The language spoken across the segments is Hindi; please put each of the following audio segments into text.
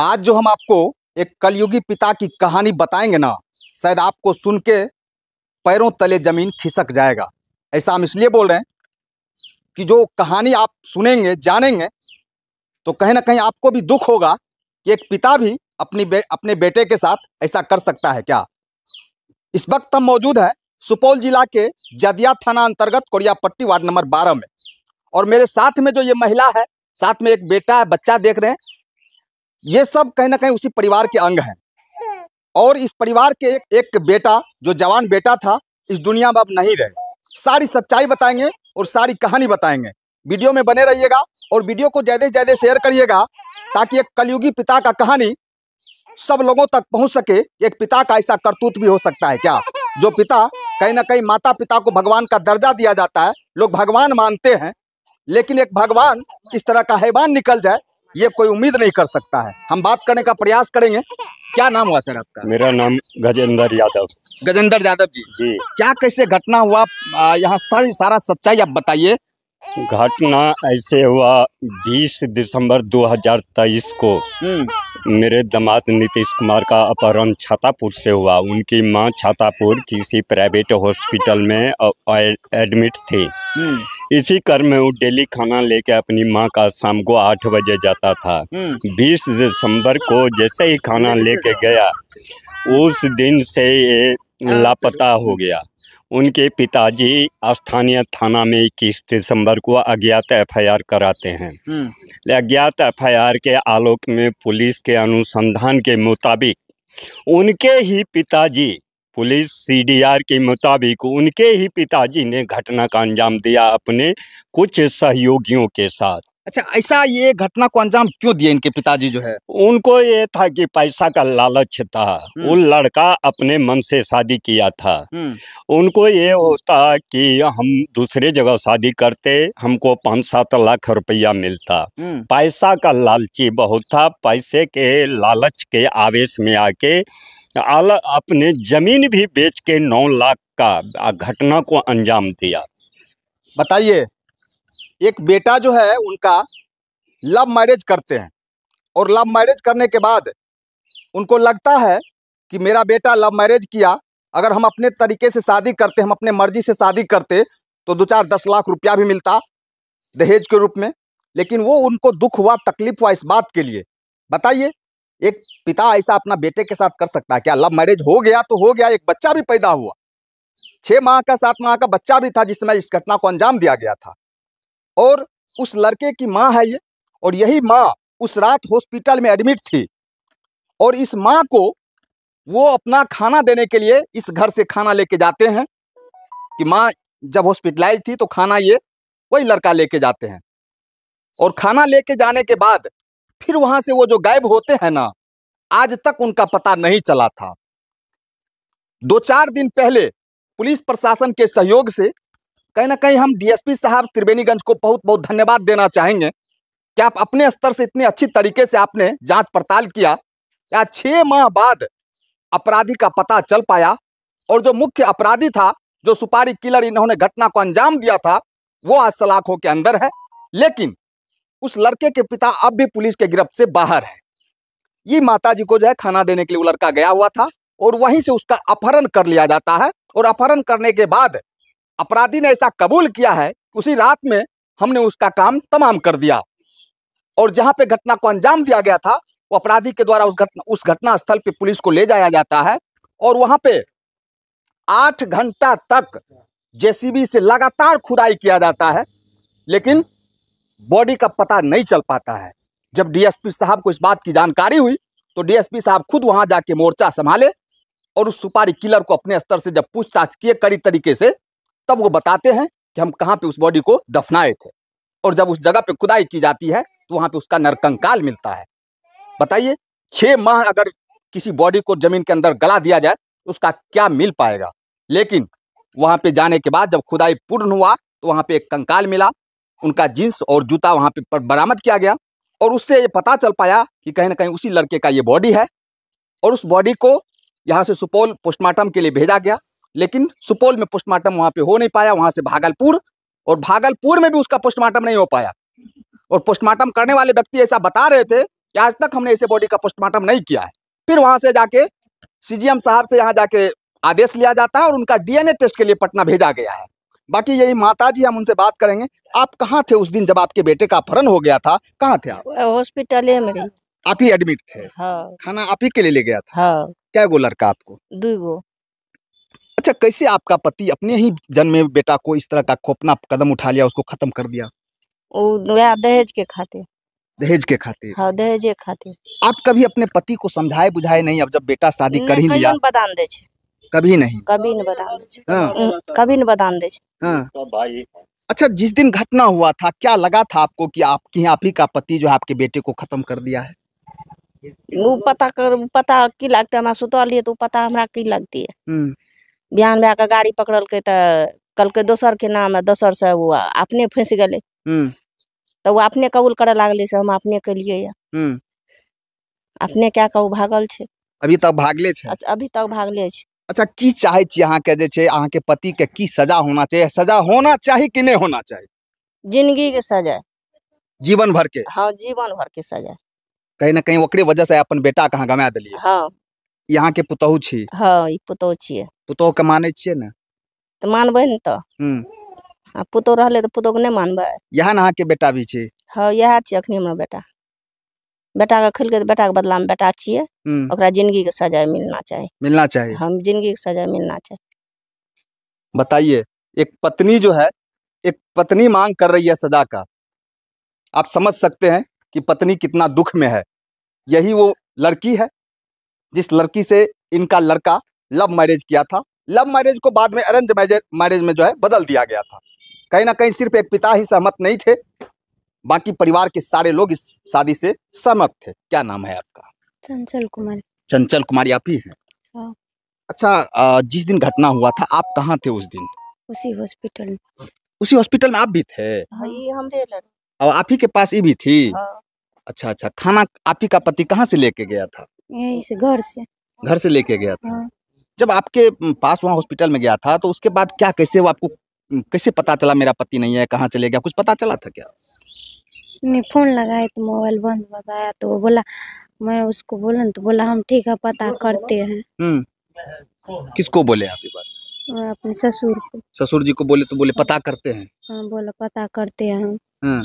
आज जो हम आपको एक कलयुगी पिता की कहानी बताएंगे ना शायद आपको सुन के पैरों तले ज़मीन खिसक जाएगा ऐसा हम इसलिए बोल रहे हैं कि जो कहानी आप सुनेंगे जानेंगे तो कहीं ना कहीं आपको भी दुख होगा कि एक पिता भी अपनी बे, अपने बेटे के साथ ऐसा कर सकता है क्या इस वक्त हम मौजूद हैं सुपौल जिला के जदिया थाना अंतर्गत कोरियापट्टी वार्ड नंबर बारह में और मेरे साथ में जो ये महिला है साथ में एक बेटा है बच्चा देख रहे हैं ये सब कहीं ना कहीं उसी परिवार के अंग हैं और इस परिवार के एक, एक बेटा जो जवान बेटा था इस दुनिया में अब नहीं रहे सारी सच्चाई बताएंगे और सारी कहानी बताएंगे वीडियो में बने रहिएगा और वीडियो को ज़्यादा से ज़्यादा शेयर करिएगा ताकि एक कलयुगी पिता का कहानी सब लोगों तक पहुंच सके एक पिता का ऐसा करतूत भी हो सकता है क्या जो पिता कहीं ना कहीं माता पिता को भगवान का दर्जा दिया जाता है लोग भगवान मानते हैं लेकिन एक भगवान इस तरह का हैवान निकल जाए ये कोई उम्मीद नहीं कर सकता है हम बात करने का प्रयास करेंगे क्या नाम हुआ सर आपका मेरा नाम गजेंद्र यादव गजेंद्र यादव जी जी क्या कैसे घटना हुआ यहाँ सारी सारा सच्चाई आप बताइए घटना ऐसे हुआ 20 दिसंबर 2023 को हम्म। मेरे दामाद नीतीश कुमार का अपहरण छातापुर से हुआ उनकी मां छातापुर किसी प्राइवेट हॉस्पिटल में एडमिट थी हम्म। इसी कर में वो डेली खाना लेके अपनी माँ का शाम को आठ बजे जाता था हम्म। बीस दिसंबर को जैसे ही खाना लेके गया उस दिन से ये हाँ, तो लापता हो गया उनके पिताजी स्थानीय थाना में इक्कीस दिसंबर को अज्ञात एफआईआर कराते हैं हम्म। अज्ञात एफआईआर के आलोक में पुलिस के अनुसंधान के मुताबिक उनके ही पिताजी पुलिस सीडीआर के मुताबिक उनके ही पिताजी ने घटना का अंजाम दिया अपने कुछ सहयोगियों के साथ अच्छा ऐसा ये घटना को अंजाम क्यों दिया इनके पिताजी जो है उनको ये था कि पैसा का लालच था वो हम्म। लड़का अपने मन से शादी किया था हम्म। उनको ये होता कि हम दूसरे जगह शादी करते हमको पाँच सात लाख रुपया मिलता हम्म। पैसा का लालची बहुत था पैसे के लालच के आवेश में आके आला अपने जमीन भी बेच के नौ लाख का घटना को अंजाम दिया बताइए एक बेटा जो है उनका लव मैरिज करते हैं और लव मैरिज करने के बाद उनको लगता है कि मेरा बेटा लव मैरिज किया अगर हम अपने तरीके से शादी करते हम अपने मर्जी से शादी करते तो दो चार दस लाख रुपया भी मिलता दहेज के रूप में लेकिन वो उनको दुख हुआ तकलीफ हुआ इस बात के लिए बताइए एक पिता ऐसा अपना बेटे के साथ कर सकता है क्या लव मैरिज हो गया तो हो गया एक बच्चा भी पैदा हुआ छः माह का सात माह का बच्चा भी था जिसमें इस घटना को अंजाम दिया गया था और उस लड़के की माँ है ये और यही माँ उस रात हॉस्पिटल में एडमिट थी और इस माँ को वो अपना खाना देने के लिए इस घर से खाना लेके जाते हैं कि माँ जब हॉस्पिटलाइज थी तो खाना ये वही लड़का लेके जाते हैं और खाना लेके जाने के बाद फिर वहाँ से वो जो गायब होते हैं ना आज तक उनका पता नहीं चला था दो चार दिन पहले पुलिस प्रशासन के सहयोग से कहीं ना कहीं हम डीएसपी साहब त्रिवेणीगंज को बहुत बहुत धन्यवाद देना चाहेंगे कि आप अपने स्तर से इतने अच्छी तरीके से आपने जांच पड़ताल किया या छः माह बाद अपराधी का पता चल पाया और जो मुख्य अपराधी था जो सुपारी किलर इन्होंने घटना को अंजाम दिया था वो आज सलाखों के अंदर है लेकिन उस लड़के के पिता अब भी पुलिस के गिरफ्त से बाहर है ये माता जी को जो है खाना देने के लिए वो लड़का गया हुआ था और वहीं से उसका अपहरण कर लिया जाता है और अपहरण करने के बाद अपराधी ने ऐसा कबूल किया है उसी रात में हमने उसका काम तमाम कर दिया और जहां पे घटना को अंजाम दिया गया था वो अपराधी के द्वारा उस घटना उस घटना स्थल पे पुलिस को ले जाया जाता है और वहां पे आठ घंटा तक जेसीबी से लगातार खुदाई किया जाता है लेकिन बॉडी का पता नहीं चल पाता है जब डीएसपी साहब को इस बात की जानकारी हुई तो डीएसपी साहब खुद वहां जाके मोर्चा संभाले और उस सुपारी किलर को अपने स्तर से जब पूछताछ किए कड़ी तरीके से तब वो बताते हैं कि हम कहाँ पे उस बॉडी को दफनाए थे और जब उस जगह पे खुदाई की जाती है तो वहाँ पे उसका नरकंकाल मिलता है बताइए छः माह अगर किसी बॉडी को ज़मीन के अंदर गला दिया जाए तो उसका क्या मिल पाएगा लेकिन वहाँ पे जाने के बाद जब खुदाई पूर्ण हुआ तो वहाँ पे एक कंकाल मिला उनका जींस और जूता वहाँ पे बरामद किया गया और उससे ये पता चल पाया कि कहीं ना कहीं उसी लड़के का ये बॉडी है और उस बॉडी को यहाँ से सुपौल पोस्टमार्टम के लिए भेजा गया लेकिन सुपौल में पोस्टमार्टम वहां पे हो नहीं पाया वहां से भागलपुर और भागलपुर में भी उसका पोस्टमार्टम नहीं हो पाया और पोस्टमार्टम करने वाले व्यक्ति ऐसा बता रहे थे कि आज तक हमने ऐसे बॉडी का पोस्टमार्टम नहीं किया है फिर वहां से जाके सी साहब से यहाँ जाके आदेश लिया जाता है और उनका डीएनए टेस्ट के लिए पटना भेजा गया है बाकी यही माता जी हम उनसे बात करेंगे आप कहाँ थे उस दिन जब आपके बेटे का अपहरण हो गया था कहाँ थे आप हॉस्पिटल आप ही एडमिट थे हाँ। खाना आप ही के लिए ले गया था हाँ। क्या गो लड़का आपको दो अच्छा कैसे आपका पति अपने ही जन्मे बेटा को इस तरह का खोपना कदम उठा लिया उसको खत्म कर दिया दहेज के खाते दहेज के खाते हाँ दहेज के खाते आप कभी अपने पति को समझाए बुझाए नहीं अब जब बेटा शादी कर ही लिया बदान दे कभी नहीं कभी नहीं बदान दे हाँ। कभी नहीं बदान दे हाँ। तो अच्छा जिस दिन घटना हुआ था क्या लगा था आपको कि आपकी आप ही का पति जो आपके बेटे को खत्म कर दिया है वो पता कर पता की लगता है सुतवा लिए तो पता हमारा की लगती है हम्म। बिहान भाग गाड़ी पकड़ल के कल के दोसर के नाम दोसर से वो अपने फंस गए तो वो अपने कबूल करे लागल से हम अपने केलियै यऽ अपने क्या कहू भागल छे अभी तक भागले छे अच्छा अभी तक भागले छे अच्छा की चाहै छी के जे छे के पति के की सजा होना चाहिए सजा होना चाहिए कि नहीं होना चाहिए जिंदगी के सजा जीवन भर के हाँ जीवन भर के सजा कहीं ना कहीं ओकरे वजह से अपन बेटा कहाँ गमा दिलियै हाँ यहाँ के पुतहु छी हाँ पुतहु छी पुतहु के मानै छियै ने तऽ मानबै न तो हम्म आ पुतहु रहले तो पुतहु के नै मानबे यहाँ ना के बेटा भी छी हाँ इएह छी अखनी हमर बेटा बेटाके खेलकै तऽ बेटाके बदलामे बेटा छियै हम्म ओकरा के सजा मिलना चाहिए मिलना चाहिए हम जिंदगी के सजा मिलना चाहिए बताइए एक पत्नी जो है एक पत्नी मांग कर रही है सजा का आप समझ सकते हैं कि पत्नी कितना दुख में है यही वो लड़की है जिस लड़की से इनका लड़का लव मैरिज किया था लव मैरिज को बाद में अरेंज मैरिज में जो है बदल दिया गया था कहीं ना कहीं सिर्फ एक पिता ही सहमत नहीं थे बाकी परिवार के सारे लोग इस शादी से सहमत थे क्या नाम है आपका चंचल कुमारी चंचल कुमारी आप ही हैं हाँ। अच्छा जिस दिन घटना हुआ था आप कहाँ थे उस दिन उसी हॉस्पिटल उसी हॉस्पिटल में आप भी थे हाँ। आप ही के पास ये भी थी हाँ। अच्छा अच्छा खाना आप ही का पति कहाँ से लेके गया था यही से घर से घर से लेके गया था हाँ। जब आपके पास वहाँ हॉस्पिटल में गया था तो उसके बाद क्या कैसे वो आपको कैसे पता चला मेरा पति नहीं है कहाँ चले गया कुछ पता चला था क्या नहीं फोन लगाए तो मोबाइल बंद बताया तो वो बोला मैं उसको बोला तो बोला हम ठीक है पता करते हैं किसको बोले आप हाँ, अपने ससुर को ससुर जी को बोले तो बोले पता करते हैं हाँ बोला पता करते हैं हम हाँ।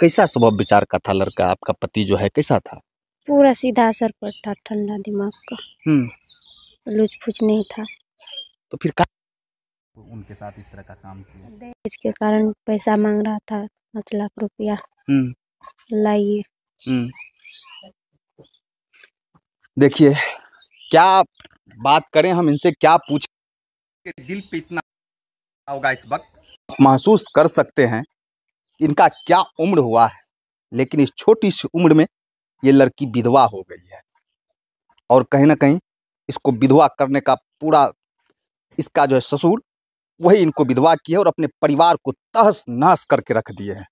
कैसा स्वभाव विचार का था लड़का आपका पति जो है कैसा था पूरा सीधा असर पड़ता ठंडा दिमाग का हम्म। लुच फूच नहीं था तो फिर का उनके साथ इस तरह का काम दहेज के कारण पैसा मांग रहा था पाँच लाख रुपया हम्म। लाइए हम्म। देखिए क्या बात करें हम इनसे क्या पूछ दिल पे इतना होगा इस वक्त महसूस कर सकते हैं इनका क्या उम्र हुआ है लेकिन इस छोटी सी उम्र में ये लड़की विधवा हो गई है और कहीं ना कहीं इसको विधवा करने का पूरा इसका जो है ससुर वही इनको विधवा किया है और अपने परिवार को तहस नहस करके रख दिए हैं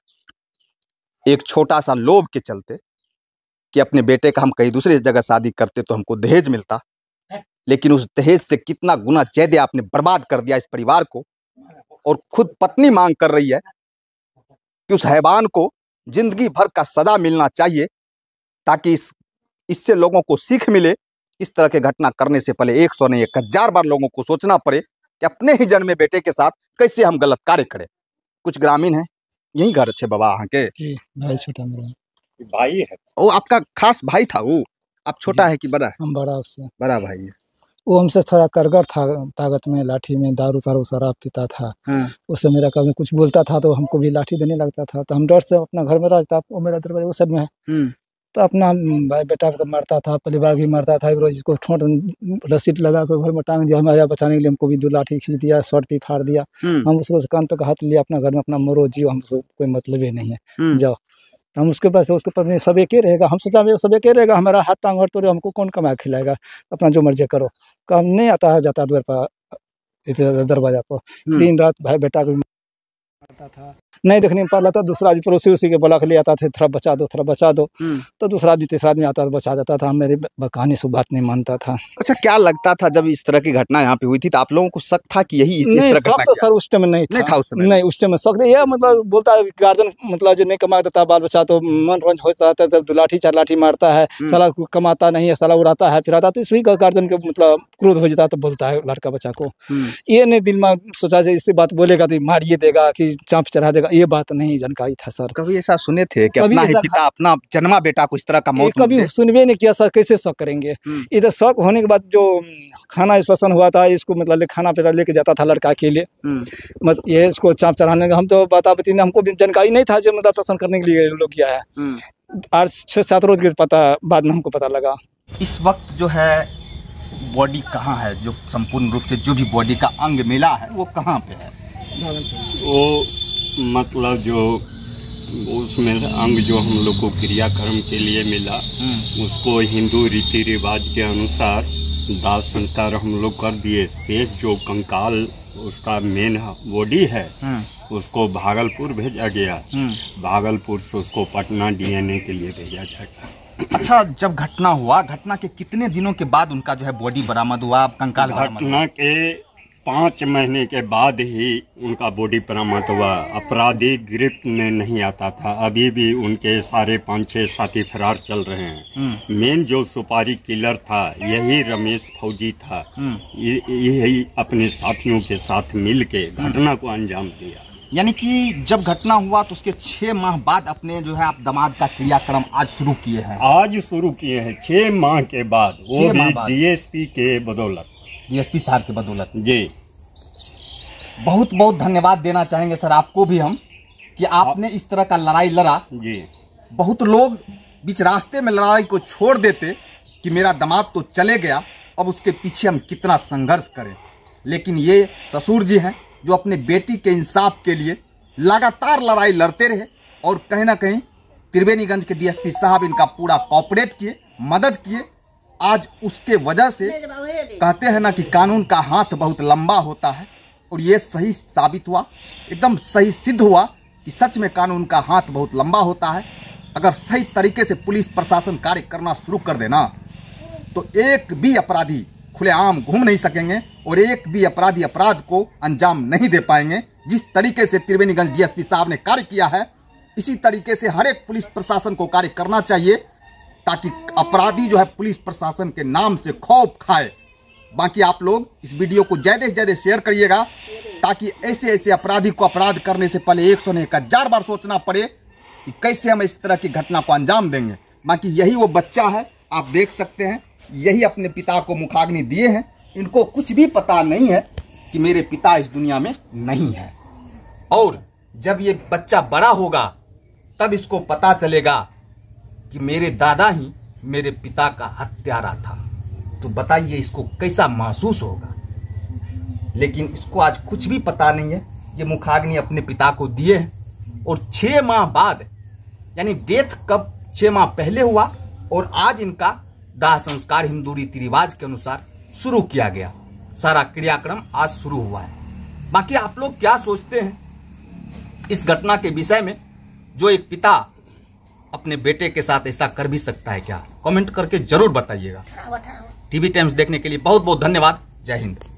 एक छोटा सा लोभ के चलते कि अपने बेटे का हम कहीं दूसरे जगह शादी करते तो हमको दहेज मिलता लेकिन उस दहेज से कितना गुना चैदे आपने बर्बाद कर दिया इस परिवार को और खुद पत्नी मांग कर रही है कि उस हैवान को जिंदगी भर का सजा मिलना चाहिए ताकि इस इससे लोगों को सीख मिले इस तरह के घटना करने से पहले एक सौ नहीं एक हजार बार लोगों को सोचना पड़े कि अपने ही जन्मे बेटे के साथ कैसे हम गलत कार्य करें कुछ ग्रामीण है यही घर अच्छे बाबा यहाँ के भाई छोटा मेरा भाई है वो आपका खास भाई था वो आप छोटा है कि बड़ा है हम बड़ा उससे बड़ा भाई है वो हमसे थोड़ा करगर था ताकत में लाठी में दारू तारू शराब पीता था हाँ। उससे मेरा कभी कुछ बोलता था तो हमको भी लाठी देने लगता था तो हम डर से अपना घर में रहता वो मेरा दरवाजा वो सब में हम्म। तो अपना भाई बेटा मरता था परिवार भी मरता था एक रोज इसको ठोट रसीद लगा कर घर में टांग दिया हमें आया बचाने के लिए हमको भी दो लाठी खींच दिया शर्ट भी फाड़ दिया हम्म। हम उसको कान पे हाथ लिया अपना घर में अपना मरो जियो हमको कोई मतलब ही नहीं है हम्म। जाओ हम उसके पास उसके पास नहीं सब एक ही रहेगा हम सोचा सब एक ही रहेगा हमारा हाथ टांग हट तोड़े हमको कौन कमा खिलाएगा अपना जो मर्जी करो काम नहीं आता है जाता दरवाजा पर तीन हम्म। रात भाई बेटा को मारता था नहीं देखने में पार था तो दूसरा आदमी पड़ोसी उसी के बुला के ले आता थे थोड़ा बचा दो थोड़ा बचा दो हम्म। तो दूसरा आदमी तीसरा आदमी आता था बचा जाता था मेरी कहानी से बात नहीं मानता था अच्छा क्या लगता था जब इस तरह की घटना यहाँ पे हुई थी तो आप लोगों को शक था कि यही तो सर उस टाइम नहीं था, था उस नहीं उस टाइम शक यह मतलब बोलता है गार्जन मतलब जो नहीं कमा देता बाल बच्चा तो मन रंज हो जाता है जब लाठी चार लाठी मारता है हम्म। सला कमाता नहीं है सला उड़ाता है फिर आता तो इसमें गार्जन के मतलब क्रोध हो जाता तो बोलता है लड़का बच्चा को हम्म। ये नहीं दिल में सोचा जाए इससे बात बोलेगा तो मारिए देगा कि चाँप चढ़ा देगा ये बात नहीं जानकारी था सर कभी ऐसा सुने थे कि अपना ही पिता अपना जन्मा बेटा को इस तरह का मौत कभी सुनबे नहीं किया सर कैसे शौक करेंगे हम्म। इधर शौक होने के बाद जो हम्म, खाना पसंद हुआ था इसको मतलब खाना पीना लेके जाता था लड़का के लिए मतलब ये इसको चाप चढ़ाने का हम तो बता बताते हमको जानकारी नहीं था जो मतलब पसंद करने के लिए लोग किया है आज छः सात रोज के पता बाद में हमको पता लगा इस वक्त जो है बॉडी कहाँ है जो संपूर्ण रूप से जो भी बॉडी का अंग मिला है वो कहाँ पे है वो मतलब जो उसमें अंग जो हम लोग को क्रियाक्रम के लिए मिला हम्म। उसको हिंदू रीति रिवाज के अनुसार दास संस्कार हम लोग कर दिए शेष जो कंकाल उसका मेन बॉडी है हम्म। उसको भागलपुर भेजा गया हम्म। भागलपुर से उसको पटना डीएनए के लिए भेजा जाएगा अच्छा जब घटना हुआ घटना के कितने दिनों के बाद उनका जो है बॉडी बरामद हुआ कंकाल घटना के पाँच महीने के बाद ही उनका बॉडी बरामद हुआ अपराधी गिरफ्त में नहीं आता था अभी भी उनके सारे पाँच छः साथी फरार चल रहे हैं हम्म। मेन जो सुपारी किलर था यही रमेश फौजी था हम्म। यही अपने साथियों के साथ मिल के घटना को अंजाम दिया यानी कि जब घटना हुआ तो उसके छह माह बाद अपने जो है आप दमाद का क्रियाक्रम आज शुरू किए हैं आज शुरू किए हैं छह माह के बाद वो भी डीएसपी के बदौलत डीएसपी साहब की बदौलत जी बहुत बहुत धन्यवाद देना चाहेंगे सर आपको भी हम कि हाँ। आपने इस तरह का लड़ाई लड़ा जी बहुत लोग बीच रास्ते में लड़ाई को छोड़ देते कि मेरा दमाद तो चले गया अब उसके पीछे हम कितना संघर्ष करें लेकिन ये ससुर जी हैं जो अपने बेटी के इंसाफ के लिए लगातार लड़ाई लड़ते रहे और कहीं ना कहीं त्रिवेणीगंज के डीएसपी साहब इनका पूरा कॉपरेट किए मदद किए आज उसके वजह से कहते हैं ना कि कानून का हाथ बहुत लंबा होता है और ये सही साबित हुआ एकदम सही सिद्ध हुआ कि सच में कानून का हाथ बहुत लंबा होता है अगर सही तरीके से पुलिस प्रशासन कार्य करना शुरू कर देना तो एक भी अपराधी खुलेआम घूम नहीं सकेंगे और एक भी अपराधी अपराध को अंजाम नहीं दे पाएंगे जिस तरीके से त्रिवेणीगंज डीएसपी साहब ने कार्य किया है इसी तरीके से हर एक पुलिस प्रशासन को कार्य करना चाहिए ताकि अपराधी जो है पुलिस प्रशासन के नाम से खौफ खाए बाकी आप लोग इस वीडियो को ज़्यादा से ज़्यादा शेयर करिएगा ताकि ऐसे ऐसे अपराधी को अपराध करने से पहले एक सौ ने एक हजार बार सोचना पड़े कि कैसे हम इस तरह की घटना को अंजाम देंगे बाकी यही वो बच्चा है आप देख सकते हैं यही अपने पिता को मुखाग्नि दिए हैं इनको कुछ भी पता नहीं है कि मेरे पिता इस दुनिया में नहीं है और जब ये बच्चा बड़ा होगा तब इसको पता चलेगा कि मेरे दादा ही मेरे पिता का हत्यारा था तो बताइए इसको कैसा महसूस होगा लेकिन इसको आज कुछ भी पता नहीं है ये मुखाग्नि अपने पिता को दिए हैं और छः माह बाद यानी डेथ कब छः माह पहले हुआ और आज इनका दाह संस्कार हिंदू रीति रिवाज के अनुसार शुरू किया गया सारा क्रियाक्रम आज शुरू हुआ है बाकी आप लोग क्या सोचते हैं इस घटना के विषय में जो एक पिता अपने बेटे के साथ ऐसा कर भी सकता है क्या कमेंट करके जरूर बताइएगा टीवी हाँ, टाइम्स देखने के लिए बहुत बहुत धन्यवाद जय हिंद